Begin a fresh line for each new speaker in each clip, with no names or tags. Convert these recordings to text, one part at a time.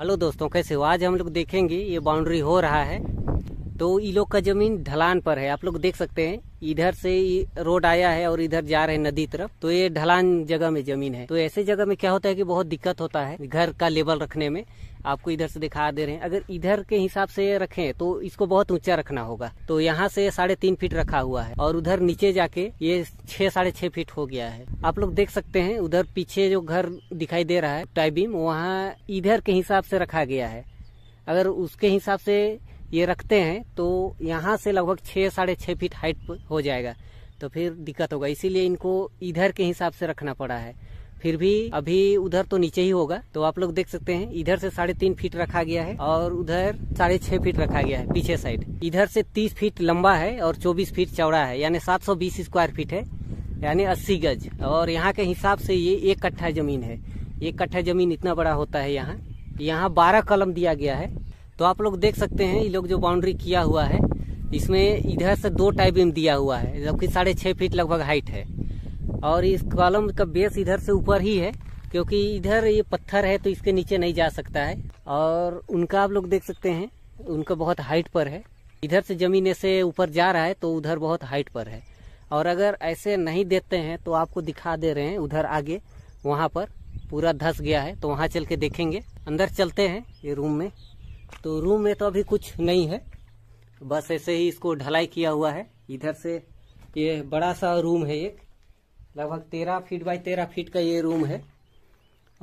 hello दोस्तों कैसे हो आज हम लोग देखेंगे ये बाउंड्री हो रहा है तो ये लोग का जमीन ढलान पर है आप लोग देख सकते हैं इधर से रोड आया है और इधर जा रहे हैं नदी तरफ तो ये ढलान जगह में जमीन है तो ऐसे जगह में क्या होता है कि बहुत दिक्कत होता है घर का लेवल रखने में आपको इधर से दिखा दे रहे हैं अगर इधर के हिसाब से रखें तो इसको बहुत ऊंचा रखना होगा तो यहाँ से साढ़े तीन फीट रखा हुआ है और उधर नीचे जाके ये छह साढ़े छह फीट हो गया है आप लोग देख सकते हैं उधर पीछे जो घर दिखाई दे रहा है टाइबिंग वहाँ इधर के हिसाब से रखा गया है अगर उसके हिसाब से ये रखते हैं तो यहाँ से लगभग छः साढ़े छः फीट हाइट हो जाएगा तो फिर दिक्कत होगा इसीलिए इनको इधर के हिसाब से रखना पड़ा है फिर भी अभी उधर तो नीचे ही होगा तो आप लोग देख सकते हैं इधर से साढ़े तीन फीट रखा गया है और उधर साढ़े छह फीट रखा गया है पीछे साइड इधर से तीस फीट लंबा है और चौबीस फीट चौड़ा है यानी सात सौ बीस स्क्वायर फीट है यानी अस्सी गज और यहाँ के हिसाब से ये एक कट्ठा जमीन है एक कट्ठा जमीन इतना बड़ा होता है यहाँ यहाँ बारह कलम दिया गया है तो आप लोग देख सकते हैं ये लोग जो बाउंड्री किया हुआ है इसमें इधर से दो टाइप बीम दिया हुआ है जबकि साढ़े छः फीट लगभग हाइट है और इस कॉलम का बेस इधर से ऊपर ही है क्योंकि इधर ये पत्थर है तो इसके नीचे नहीं जा सकता है और उनका आप लोग देख सकते हैं उनका बहुत हाइट पर है इधर से जमीन से ऊपर जा रहा है तो उधर बहुत हाइट पर है और अगर ऐसे नहीं देते हैं तो आपको दिखा दे रहे हैं उधर आगे वहाँ पर पूरा धस गया है तो वहाँ चल के देखेंगे अंदर चलते हैं ये रूम में तो रूम में तो अभी कुछ नहीं है बस ऐसे ही इसको ढलाई किया हुआ है इधर से ये बड़ा सा रूम है एक लगभग तेरह फीट बाय तेरह फीट का ये रूम है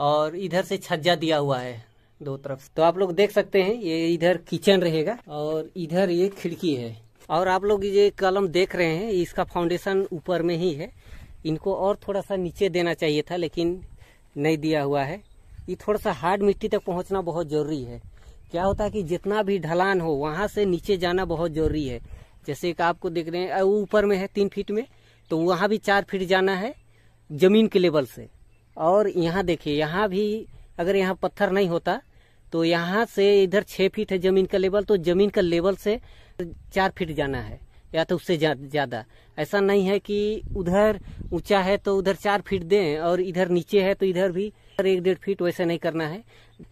और इधर से छज्जा दिया हुआ है दो तरफ तो आप लोग देख सकते हैं ये इधर किचन रहेगा और इधर ये खिड़की है और आप लोग ये कलम देख रहे हैं इसका फाउंडेशन ऊपर में ही है इनको और थोड़ा सा नीचे देना चाहिए था लेकिन नहीं दिया हुआ है ये थोड़ा सा हार्ड मिट्टी तक पहुंचना बहुत ज़रूरी है क्या होता है कि जितना भी ढलान हो वहां से नीचे जाना बहुत जरूरी है जैसे कि आपको देख रहे हैं वो ऊपर में है तीन फीट में तो वहां भी चार फीट जाना है जमीन के लेवल से और यहाँ देखिए यहाँ भी अगर यहाँ पत्थर नहीं होता तो यहाँ से इधर छह फीट है जमीन का लेवल तो जमीन का लेवल से चार फीट जाना है या तो उससे ज़्यादा ऐसा नहीं है कि उधर ऊंचा है तो उधर चार फीट दें और इधर नीचे है तो इधर भी एक डेढ़ फीट वैसे नहीं करना है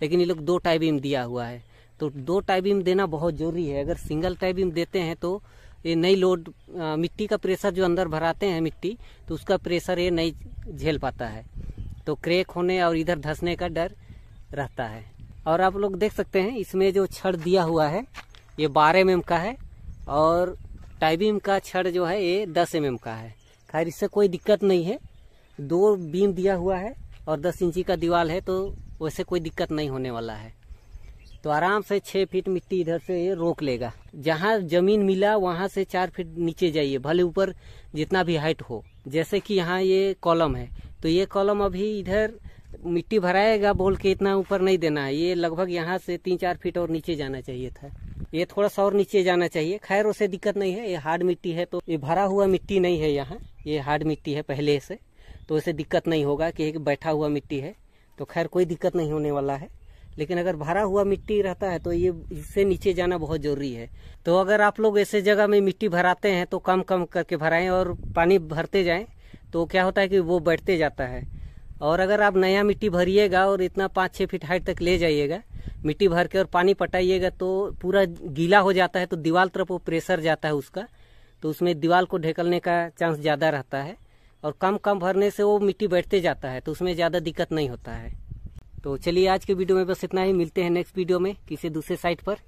लेकिन ये लोग दो टाइबिम दिया हुआ है तो दो टाई देना बहुत जरूरी है अगर सिंगल टाई देते हैं तो ये नई लोड आ, मिट्टी का प्रेशर जो अंदर भराते हैं मिट्टी तो उसका प्रेशर ये नहीं झेल पाता है तो क्रेक होने और इधर धंसने का डर रहता है और आप लोग देख सकते हैं इसमें जो छड़ दिया हुआ है ये बारह एम का है और टाइबीम का छड़ जो है ये दस एम का है खैर इससे कोई दिक्कत नहीं है दो बीम दिया हुआ है और दस इंची का दीवार है तो वैसे कोई दिक्कत नहीं होने वाला है तो आराम से छह फीट मिट्टी इधर से ये रोक लेगा जहाँ जमीन मिला वहाँ से चार फीट नीचे जाइए भले ऊपर जितना भी हाइट हो जैसे कि यहाँ ये कॉलम है तो ये कॉलम अभी इधर मिट्टी भराएगा बोल के इतना ऊपर नहीं देना है ये लगभग यहाँ से तीन चार फीट और नीचे जाना चाहिए था ये थोड़ा सा और नीचे जाना चाहिए खैर उसे दिक्कत नहीं है ये हार्ड मिट्टी है तो ये भरा हुआ मिट्टी नहीं है यहाँ ये हार्ड मिट्टी है पहले से तो उसे दिक्कत नहीं होगा कि एक बैठा हुआ मिट्टी है तो खैर कोई दिक्कत नहीं होने वाला है लेकिन अगर भरा हुआ मिट्टी रहता है तो ये इससे नीचे जाना बहुत जरूरी है तो अगर आप लोग ऐसे जगह में मिट्टी भराते हैं तो कम कम करके भराएं और पानी भरते जाएं तो क्या होता है कि वो बैठते जाता है और अगर आप नया मिट्टी भरिएगा और इतना पाँच छः फीट हाइट तक ले जाइएगा मिट्टी भर के और पानी पटाइएगा तो पूरा गीला हो जाता है तो दीवार तरफ वो प्रेशर जाता है उसका तो उसमें दीवार को ढेकलने का चांस ज़्यादा रहता है और कम कम भरने से वो मिट्टी बैठते जाता है तो उसमें ज़्यादा दिक्कत नहीं होता है तो चलिए आज के वीडियो में बस इतना ही मिलते हैं नेक्स्ट वीडियो में किसी दूसरे साइट पर